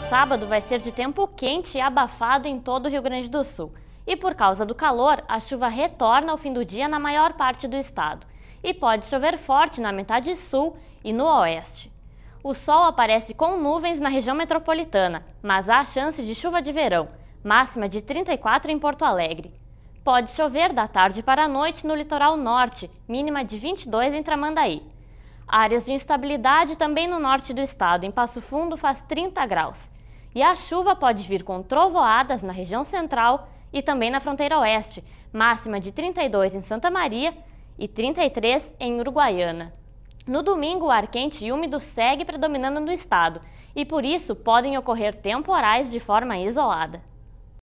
sábado vai ser de tempo quente e abafado em todo o Rio Grande do Sul. E por causa do calor, a chuva retorna ao fim do dia na maior parte do estado. E pode chover forte na metade sul e no oeste. O sol aparece com nuvens na região metropolitana, mas há chance de chuva de verão, máxima de 34 em Porto Alegre. Pode chover da tarde para a noite no litoral norte, mínima de 22 em Tramandaí. Áreas de instabilidade também no norte do estado, em Passo Fundo faz 30 graus. E a chuva pode vir com trovoadas na região central e também na fronteira oeste, máxima de 32 em Santa Maria e 33 em Uruguaiana. No domingo, o ar quente e úmido segue predominando no estado e por isso podem ocorrer temporais de forma isolada.